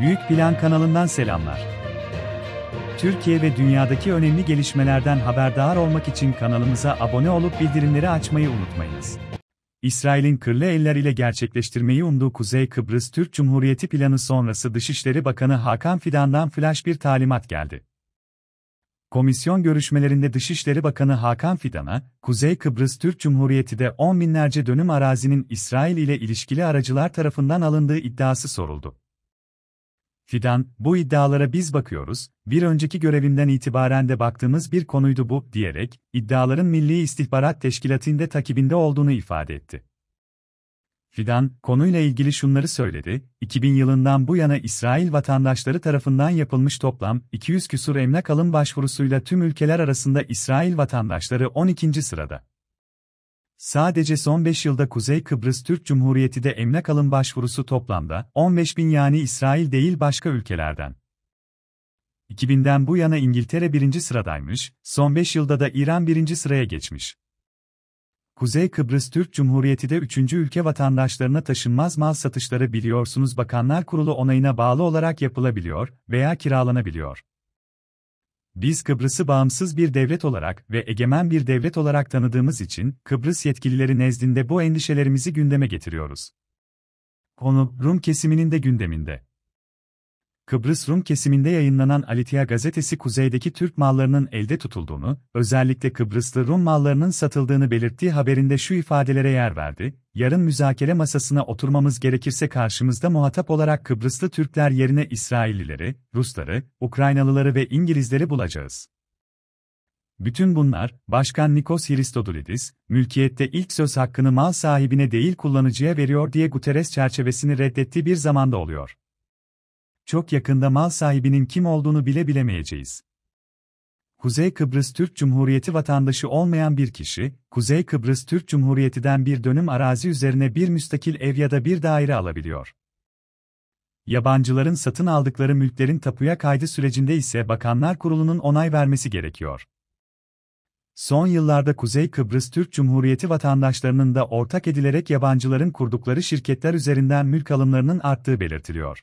Büyük Plan kanalından selamlar. Türkiye ve dünyadaki önemli gelişmelerden haberdar olmak için kanalımıza abone olup bildirimleri açmayı unutmayınız. İsrail'in kırlı eller ile gerçekleştirmeyi umduğu Kuzey Kıbrıs Türk Cumhuriyeti planı sonrası Dışişleri Bakanı Hakan Fidan'dan flash bir talimat geldi. Komisyon görüşmelerinde Dışişleri Bakanı Hakan Fidan'a, Kuzey Kıbrıs Türk Cumhuriyeti'de on binlerce dönüm arazinin İsrail ile ilişkili aracılar tarafından alındığı iddiası soruldu. Fidan, bu iddialara biz bakıyoruz, bir önceki görevimden itibaren de baktığımız bir konuydu bu, diyerek, iddiaların Milli İstihbarat Teşkilatı'nda takibinde olduğunu ifade etti. Fidan, konuyla ilgili şunları söyledi, 2000 yılından bu yana İsrail vatandaşları tarafından yapılmış toplam 200 küsur emlak alım başvurusuyla tüm ülkeler arasında İsrail vatandaşları 12. sırada. Sadece son 5 yılda Kuzey Kıbrıs Türk Cumhuriyeti'de emlak alım başvurusu toplamda 15 bin yani İsrail değil başka ülkelerden. 2000'den bu yana İngiltere birinci sıradaymış, son 5 yılda da İran birinci sıraya geçmiş. Kuzey Kıbrıs Türk Cumhuriyeti'de de 3. ülke vatandaşlarına taşınmaz mal satışları biliyorsunuz Bakanlar Kurulu onayına bağlı olarak yapılabiliyor veya kiralanabiliyor. Biz Kıbrıs'ı bağımsız bir devlet olarak ve egemen bir devlet olarak tanıdığımız için Kıbrıs yetkilileri nezdinde bu endişelerimizi gündeme getiriyoruz. Konu Rum kesiminin de gündeminde. Kıbrıs Rum kesiminde yayınlanan Alitya gazetesi kuzeydeki Türk mallarının elde tutulduğunu, özellikle Kıbrıslı Rum mallarının satıldığını belirttiği haberinde şu ifadelere yer verdi, yarın müzakere masasına oturmamız gerekirse karşımızda muhatap olarak Kıbrıslı Türkler yerine İsraillileri, Rusları, Ukraynalıları ve İngilizleri bulacağız. Bütün bunlar, Başkan Nikos Hristodoulidis, mülkiyette ilk söz hakkını mal sahibine değil kullanıcıya veriyor diye Guterres çerçevesini reddetti bir zamanda oluyor çok yakında mal sahibinin kim olduğunu bile bilemeyeceğiz. Kuzey Kıbrıs Türk Cumhuriyeti vatandaşı olmayan bir kişi, Kuzey Kıbrıs Türk Cumhuriyeti'den bir dönüm arazi üzerine bir müstakil ev ya da bir daire alabiliyor. Yabancıların satın aldıkları mülklerin tapuya kaydı sürecinde ise Bakanlar Kurulu'nun onay vermesi gerekiyor. Son yıllarda Kuzey Kıbrıs Türk Cumhuriyeti vatandaşlarının da ortak edilerek yabancıların kurdukları şirketler üzerinden mülk alımlarının arttığı belirtiliyor.